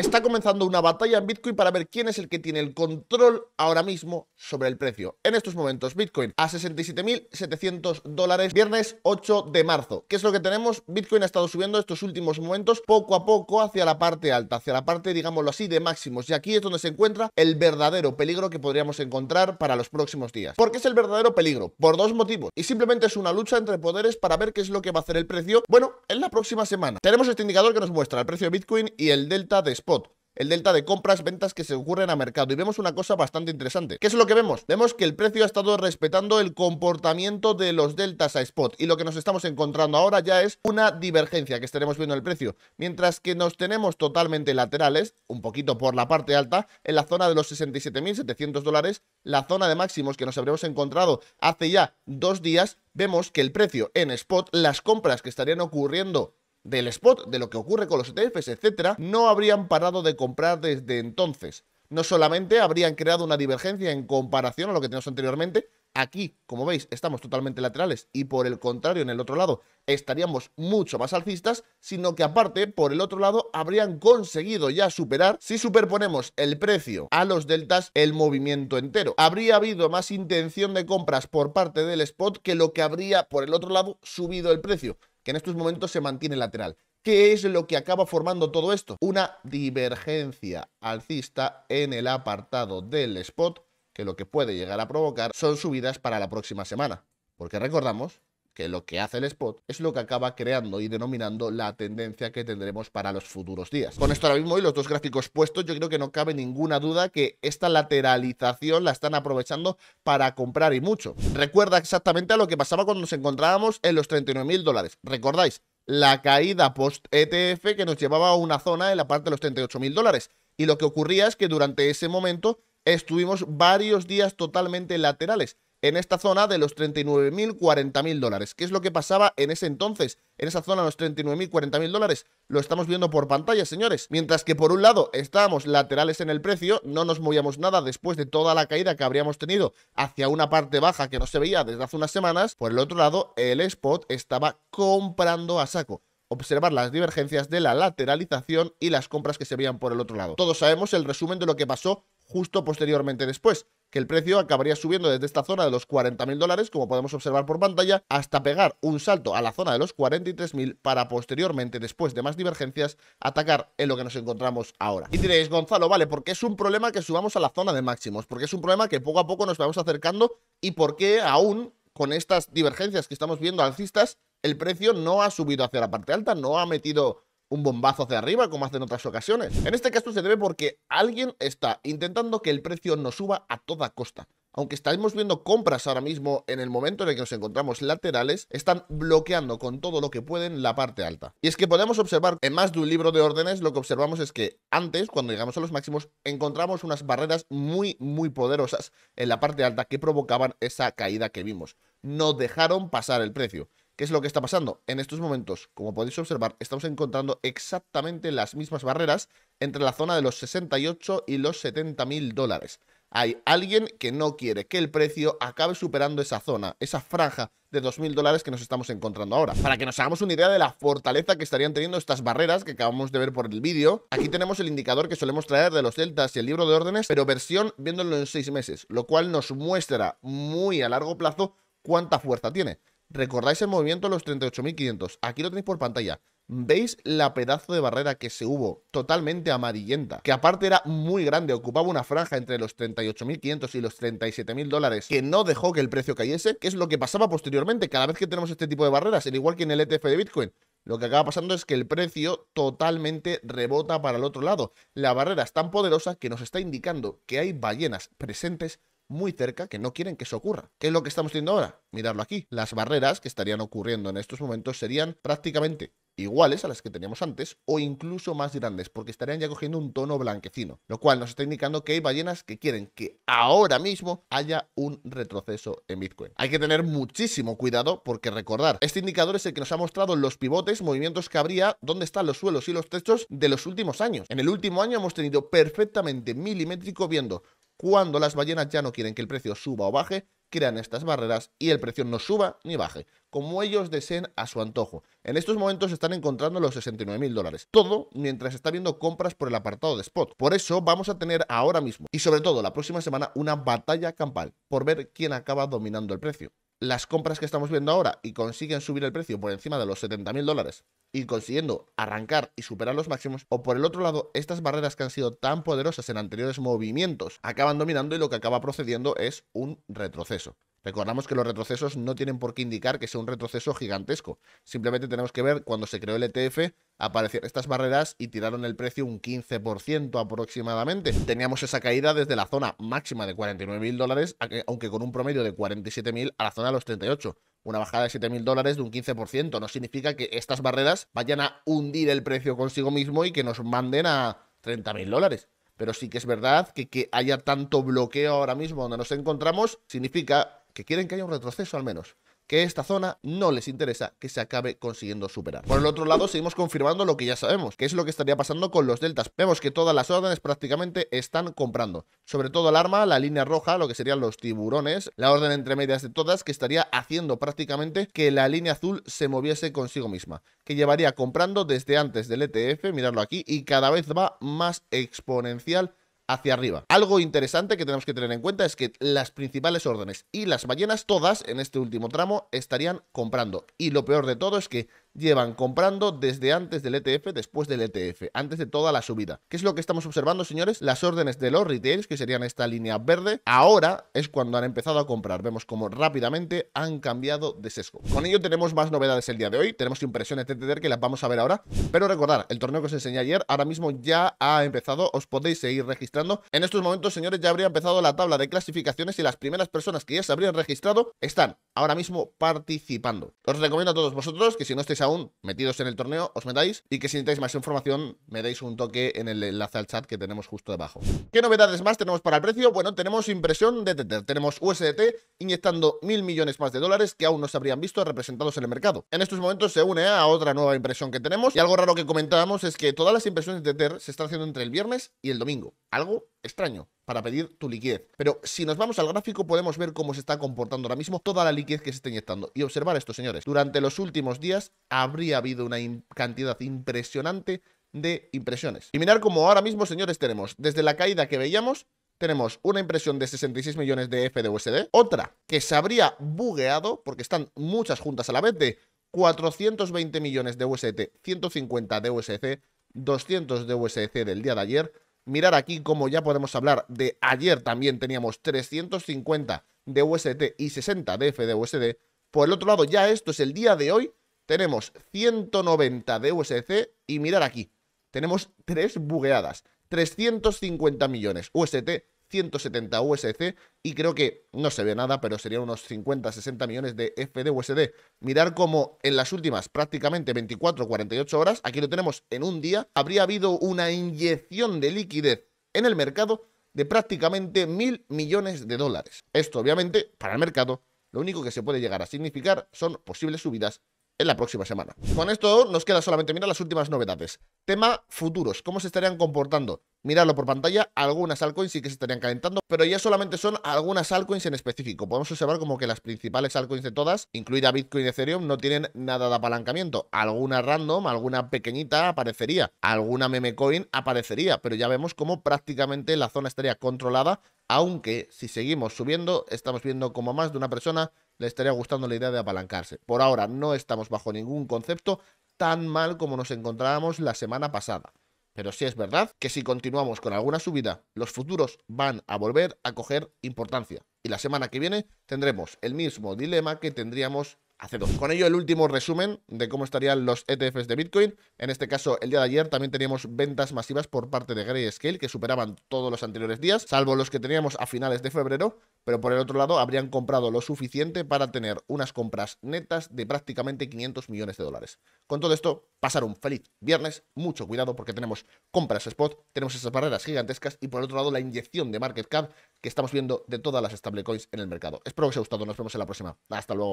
Está comenzando una batalla en Bitcoin para ver quién es el que tiene el control ahora mismo sobre el precio. En estos momentos, Bitcoin a 67.700 dólares, viernes 8 de marzo. ¿Qué es lo que tenemos? Bitcoin ha estado subiendo estos últimos momentos poco a poco hacia la parte alta, hacia la parte, digámoslo así, de máximos. Y aquí es donde se encuentra el verdadero peligro que podríamos encontrar para los próximos días. ¿Por qué es el verdadero peligro? Por dos motivos. Y simplemente es una lucha entre poderes para ver qué es lo que va a hacer el precio. Bueno, en la próxima semana. Tenemos este indicador que nos muestra el precio de Bitcoin y el delta de el delta de compras, ventas que se ocurren a mercado. Y vemos una cosa bastante interesante. ¿Qué es lo que vemos? Vemos que el precio ha estado respetando el comportamiento de los deltas a spot. Y lo que nos estamos encontrando ahora ya es una divergencia que estaremos viendo el precio. Mientras que nos tenemos totalmente laterales, un poquito por la parte alta, en la zona de los 67.700 dólares, la zona de máximos que nos habremos encontrado hace ya dos días, vemos que el precio en spot, las compras que estarían ocurriendo del spot, de lo que ocurre con los ETFs, etcétera, no habrían parado de comprar desde entonces. No solamente habrían creado una divergencia en comparación a lo que teníamos anteriormente, aquí, como veis, estamos totalmente laterales y por el contrario, en el otro lado, estaríamos mucho más alcistas, sino que aparte, por el otro lado, habrían conseguido ya superar, si superponemos el precio a los deltas, el movimiento entero. Habría habido más intención de compras por parte del spot que lo que habría, por el otro lado, subido el precio que en estos momentos se mantiene lateral. ¿Qué es lo que acaba formando todo esto? Una divergencia alcista en el apartado del spot, que lo que puede llegar a provocar son subidas para la próxima semana. Porque recordamos que lo que hace el spot es lo que acaba creando y denominando la tendencia que tendremos para los futuros días. Con esto ahora mismo y los dos gráficos puestos, yo creo que no cabe ninguna duda que esta lateralización la están aprovechando para comprar y mucho. Recuerda exactamente a lo que pasaba cuando nos encontrábamos en los mil dólares. ¿Recordáis? La caída post-ETF que nos llevaba a una zona en la parte de los mil dólares. Y lo que ocurría es que durante ese momento estuvimos varios días totalmente laterales en esta zona de los 39.000, 40.000 dólares. ¿Qué es lo que pasaba en ese entonces? En esa zona, los 39.000, 40.000 dólares. Lo estamos viendo por pantalla, señores. Mientras que por un lado estábamos laterales en el precio, no nos movíamos nada después de toda la caída que habríamos tenido hacia una parte baja que no se veía desde hace unas semanas. Por el otro lado, el spot estaba comprando a saco observar las divergencias de la lateralización y las compras que se veían por el otro lado. Todos sabemos el resumen de lo que pasó justo posteriormente después que el precio acabaría subiendo desde esta zona de los 40.000 dólares, como podemos observar por pantalla, hasta pegar un salto a la zona de los 43.000 para posteriormente, después de más divergencias, atacar en lo que nos encontramos ahora. Y diréis, Gonzalo, vale, porque es un problema que subamos a la zona de máximos, porque es un problema que poco a poco nos vamos acercando y porque aún con estas divergencias que estamos viendo alcistas, el precio no ha subido hacia la parte alta, no ha metido un bombazo hacia arriba, como hacen otras ocasiones. En este caso se debe porque alguien está intentando que el precio no suba a toda costa. Aunque estamos viendo compras ahora mismo en el momento en el que nos encontramos laterales, están bloqueando con todo lo que pueden la parte alta. Y es que podemos observar en más de un libro de órdenes, lo que observamos es que antes, cuando llegamos a los máximos, encontramos unas barreras muy, muy poderosas en la parte alta que provocaban esa caída que vimos. No dejaron pasar el precio. ¿Qué es lo que está pasando? En estos momentos, como podéis observar, estamos encontrando exactamente las mismas barreras entre la zona de los 68 y los 70 mil dólares. Hay alguien que no quiere que el precio acabe superando esa zona, esa franja de 2.000 dólares que nos estamos encontrando ahora. Para que nos hagamos una idea de la fortaleza que estarían teniendo estas barreras que acabamos de ver por el vídeo, aquí tenemos el indicador que solemos traer de los deltas y el libro de órdenes, pero versión viéndolo en 6 meses, lo cual nos muestra muy a largo plazo cuánta fuerza tiene. Recordáis el movimiento de los 38.500. Aquí lo tenéis por pantalla. ¿Veis la pedazo de barrera que se hubo? Totalmente amarillenta. Que aparte era muy grande, ocupaba una franja entre los 38.500 y los 37.000 dólares que no dejó que el precio cayese, que es lo que pasaba posteriormente cada vez que tenemos este tipo de barreras, al igual que en el ETF de Bitcoin. Lo que acaba pasando es que el precio totalmente rebota para el otro lado. La barrera es tan poderosa que nos está indicando que hay ballenas presentes muy cerca que no quieren que eso ocurra. ¿Qué es lo que estamos viendo ahora? Miradlo aquí. Las barreras que estarían ocurriendo en estos momentos serían prácticamente iguales a las que teníamos antes o incluso más grandes porque estarían ya cogiendo un tono blanquecino, lo cual nos está indicando que hay ballenas que quieren que ahora mismo haya un retroceso en Bitcoin. Hay que tener muchísimo cuidado porque recordar, este indicador es el que nos ha mostrado los pivotes, movimientos que habría, dónde están los suelos y los techos de los últimos años. En el último año hemos tenido perfectamente milimétrico viendo cuando las ballenas ya no quieren que el precio suba o baje, crean estas barreras y el precio no suba ni baje, como ellos deseen a su antojo. En estos momentos están encontrando los 69.000 dólares, todo mientras está viendo compras por el apartado de spot. Por eso vamos a tener ahora mismo y sobre todo la próxima semana una batalla campal por ver quién acaba dominando el precio las compras que estamos viendo ahora y consiguen subir el precio por encima de los 70 mil dólares y consiguiendo arrancar y superar los máximos, o por el otro lado, estas barreras que han sido tan poderosas en anteriores movimientos acaban dominando y lo que acaba procediendo es un retroceso. Recordamos que los retrocesos no tienen por qué indicar que sea un retroceso gigantesco. Simplemente tenemos que ver cuando se creó el ETF, aparecieron estas barreras y tiraron el precio un 15% aproximadamente. Teníamos esa caída desde la zona máxima de 49.000 dólares, aunque con un promedio de 47.000 a la zona de los 38 una bajada de 7.000 dólares de un 15%. No significa que estas barreras vayan a hundir el precio consigo mismo y que nos manden a 30.000 dólares. Pero sí que es verdad que que haya tanto bloqueo ahora mismo donde nos encontramos significa que quieren que haya un retroceso al menos que esta zona no les interesa que se acabe consiguiendo superar. Por el otro lado, seguimos confirmando lo que ya sabemos, que es lo que estaría pasando con los deltas. Vemos que todas las órdenes prácticamente están comprando, sobre todo el arma, la línea roja, lo que serían los tiburones, la orden entre medias de todas, que estaría haciendo prácticamente que la línea azul se moviese consigo misma, que llevaría comprando desde antes del ETF, mirarlo aquí, y cada vez va más exponencial hacia arriba. Algo interesante que tenemos que tener en cuenta es que las principales órdenes y las ballenas, todas en este último tramo, estarían comprando. Y lo peor de todo es que llevan comprando desde antes del ETF, después del ETF, antes de toda la subida. ¿Qué es lo que estamos observando, señores? Las órdenes de los retails, que serían esta línea verde, ahora es cuando han empezado a comprar. Vemos cómo rápidamente han cambiado de sesgo. Con ello tenemos más novedades el día de hoy, tenemos impresiones de que las vamos a ver ahora, pero recordad, el torneo que os enseñé ayer ahora mismo ya ha empezado, os podéis seguir registrando. En estos momentos, señores, ya habría empezado la tabla de clasificaciones y las primeras personas que ya se habrían registrado están ahora mismo participando. Os recomiendo a todos vosotros que si no estáis metidos en el torneo, os metáis y que si necesitáis más información me deis un toque en el enlace al chat que tenemos justo debajo. ¿Qué novedades más tenemos para el precio? Bueno, tenemos impresión de Tether, tenemos USDT inyectando mil millones más de dólares que aún no se habrían visto representados en el mercado. En estos momentos se une a otra nueva impresión que tenemos y algo raro que comentábamos es que todas las impresiones de Tether se están haciendo entre el viernes y el domingo, algo extraño para pedir tu liquidez. Pero si nos vamos al gráfico podemos ver cómo se está comportando ahora mismo toda la liquidez que se está inyectando. Y observar esto, señores, durante los últimos días habría habido una cantidad impresionante de impresiones. Y mirar cómo ahora mismo, señores, tenemos desde la caída que veíamos, tenemos una impresión de 66 millones de FDUSD, otra que se habría bugueado, porque están muchas juntas a la vez, de 420 millones de USDT, 150 de USC, 200 de USC del día de ayer, Mirar aquí como ya podemos hablar de ayer también teníamos 350 de UST y 60 de FDUSD. Por el otro lado, ya esto es el día de hoy, tenemos 190 de USC y mirar aquí, tenemos tres bugueadas, 350 millones UST 170 USC y creo que no se ve nada, pero serían unos 50-60 millones de usd Mirar cómo en las últimas prácticamente 24-48 horas, aquí lo tenemos en un día, habría habido una inyección de liquidez en el mercado de prácticamente mil millones de dólares. Esto obviamente para el mercado lo único que se puede llegar a significar son posibles subidas en la próxima semana. Con esto nos queda solamente mirar las últimas novedades. Tema futuros, cómo se estarían comportando. Mirarlo por pantalla, algunas altcoins sí que se estarían calentando, pero ya solamente son algunas altcoins en específico. Podemos observar como que las principales altcoins de todas, incluida Bitcoin y Ethereum, no tienen nada de apalancamiento. Alguna random, alguna pequeñita aparecería, alguna meme coin aparecería, pero ya vemos cómo prácticamente la zona estaría controlada, aunque si seguimos subiendo, estamos viendo como más de una persona le estaría gustando la idea de apalancarse. Por ahora no estamos bajo ningún concepto tan mal como nos encontrábamos la semana pasada. Pero sí es verdad que si continuamos con alguna subida, los futuros van a volver a coger importancia. Y la semana que viene tendremos el mismo dilema que tendríamos con ello, el último resumen de cómo estarían los ETFs de Bitcoin. En este caso, el día de ayer también teníamos ventas masivas por parte de Grayscale que superaban todos los anteriores días, salvo los que teníamos a finales de febrero, pero por el otro lado habrían comprado lo suficiente para tener unas compras netas de prácticamente 500 millones de dólares. Con todo esto, pasar un feliz viernes, mucho cuidado porque tenemos compras spot, tenemos esas barreras gigantescas y por el otro lado la inyección de market cap que estamos viendo de todas las stablecoins en el mercado. Espero que os haya gustado, nos vemos en la próxima. Hasta luego.